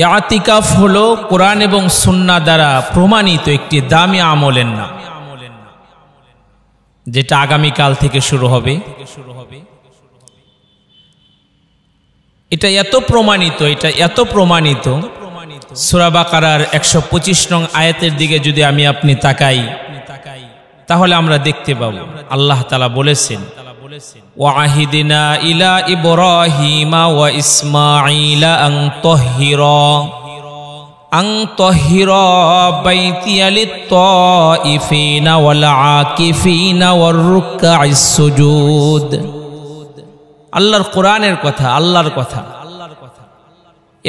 ইয়াতিকাফ হলো কোরআন এবং সুন্না দ্বারা প্রমাণিত একটি দামি আমলের নাম যেটা আগামীকাল থেকে শুরু হবে এটা এত প্রমাণিত এটা এত প্রমাণিত সুরাবাকার একশো পঁচিশ নং আয়াতের দিকে যদি আমি আপনি তাকাই তাহলে আমরা দেখতে পাবো আল্লাহ তালা বলেছেন ওয়াহিদিনা ইলা ইব্রাহিমা ওয়া ইসমাঈলা আং তহিরা আং তহিরা বাইতিয়া লিত্তাইফিনা ওয়াল আকিফিনা ওয়ার রুকআস সুজুদ আল্লাহর কোরআনের কথা আল্লাহর কথা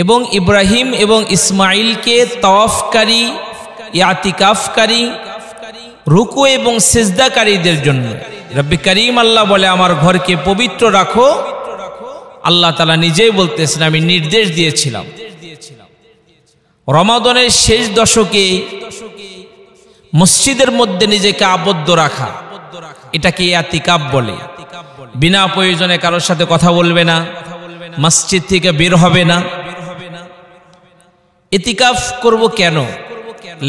এবং ইব্রাহিম এবং ইসমাইলকে তওয়াফকারী ইয়াতিকাফকারী রুকু এবং সেজদাকারীদের জন্য রব্বি করিম আল্লাহ বলে আমার ঘরকে পবিত্র রাখো আল্লাহ তালা নিজেই বলতেছেন আমি নির্দেশ দিয়েছিলাম রমাদনের শেষ দশকে মসজিদের মধ্যে নিজেকে আবদ্ধ রাখা এটাকে আতিকাব বলে বিনা প্রয়োজনে কারোর সাথে কথা বলবে না মসজিদ থেকে বের হবে না এতিকাফ করব কেন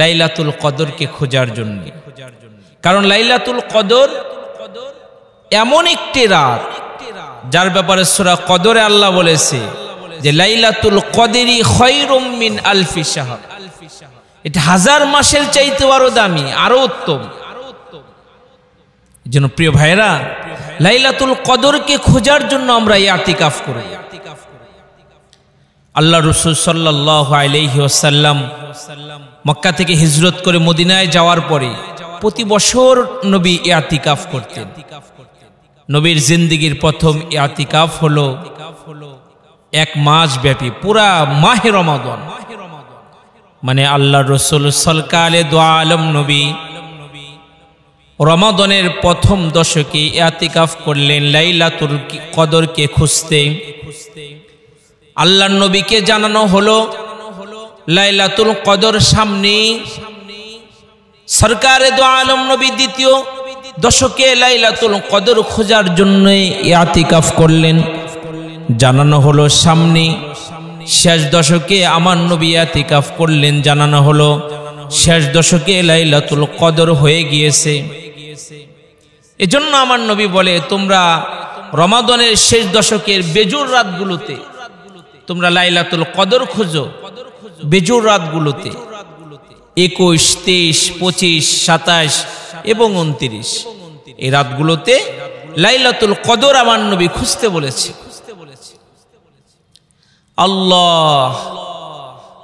লাইলাতুল কদরকে খোঁজার জন্য কারণ লাইলাতুল কদর এমন একটি রাত যার ব্যাপারে সুরা কদরে আল্লাহ বলেছে যে লাইলাতুল কদেরি মিন আলফি শাহ এটা হাজার মাসের চাইতে আরো দামি আরো উত্তম যেন প্রিয় ভাইরা লাইলাতুল কদরকে খোঁজার জন্য আমরা ইয়াতিকাফ করি আল্লাহ রসুল সাল্লাহ আলহিসাল্লাম মক্কা থেকে হিজরত করে মদিনায় যাওয়ার পরে প্রতি বছর নবী ইয়াতিকাফ করতেন নবীর জিন্দিগির প্রথম আতিকাফ হলো এক মাস ব্যাপী পুরা মাহে রমাদন মানে আল্লাহ রসুল সলকালে দোয়া আলম নবী রমাদনের প্রথম দশকে এতিকাফ করলেন তুর কদরকে খুঁজতে আল্লাহ নবীকে জানানো হলো লাইলাতুল কদর সামনে সরকারে দোয়া আলম নবী দ্বিতীয় দশকে লাইলাতুল কদর খোঁজার জন্য ইয়াতিকাফ করলেন জানানো হলো সামনে শেষ দশকে আমার নবী ইয়াতিকাফ করলেন জানানো হলো শেষ দশকে লাইলাতুল কদর হয়ে গিয়েছে এজন্য আমার নবী বলে তোমরা রমাদনের শেষ দশকের বেজুর রাতগুলোতে তোমরা লাইলাতুল কদর খোঁজো বেজুর রাতগুলোতে একুশ তেইশ পঁচিশ সাতাশ এবং উনত্রিশ এই রাতগুলোতে লাইলাতুল কদর আমার নবী খুঁজতে বলেছে আল্লাহ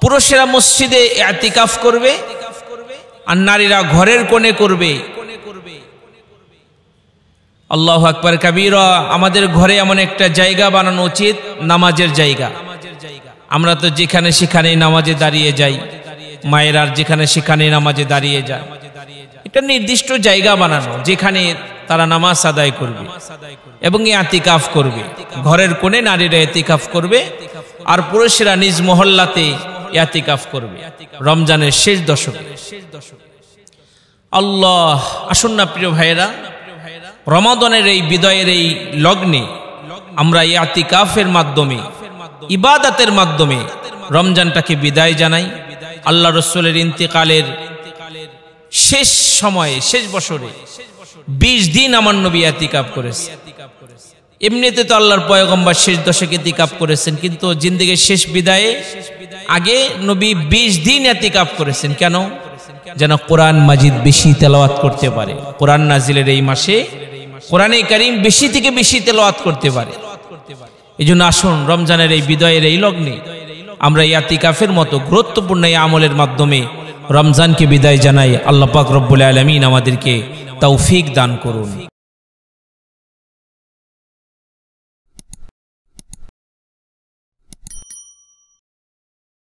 পুরুষেরা মসজিদে এতিকাফ করবে আর নারীরা ঘরের কোণে করবে আল্লাহ আকবর কাবির আমাদের ঘরে এমন একটা জায়গা বানানো উচিত নামাজের জায়গা আমরা তো যেখানে সেখানে নামাজে দাঁড়িয়ে যাই মায়েরা যেখানে সেখানে নামাজে দাঁড়িয়ে যায় একটা নির্দিষ্ট জায়গা বানানো যেখানে তারা নামাজ আদায় করবে এবং আতিকাফ করবে ঘরের কোণে নারীরা এতিকাফ করবে আর পুরুষেরা নিজ মহল্লাতে এতিকাফ করবে রমজানের শেষ দশক আল্লাহ আসুন না প্রিয় ভাইয়েরা রমাদনের এই বিদয়ের এই লগ্নে আমরা ইয়াতিকাফের মাধ্যমে ইবাদাতের মাধ্যমে রমজানটাকে বিদায় জানাই আল্লাহ রসুলের ইন্তিকালের শেষ সময়ে শেষ বছরে বিশ দিন আমার নবী এতিকাপ করেছে এমনিতে তো আল্লাহর পয়গম্বা শেষ দশকে এতিকাপ করেছেন কিন্তু জিন্দিগির শেষ বিদায়ে আগে নবী বিশ দিন এতিকাপ করেছেন কেন যেন কোরআন মাজিদ বেশি তেলাওয়াত করতে পারে কোরআন নাজিলের এই মাসে কোরআনে কারিম বেশি থেকে বেশি তেলাওয়াত করতে পারে এই জন্য আসুন রমজানের এই বিদয়ের এই লগ্নে আমরা ইয়াতিকাফের মতো গুরুত্বপূর্ণ এই আমলের মাধ্যমে রমজানকে বিদায় জানাই আল্লাহ পাক রব্বুল আলমিন আমাদেরকে তৌফিক দান করুন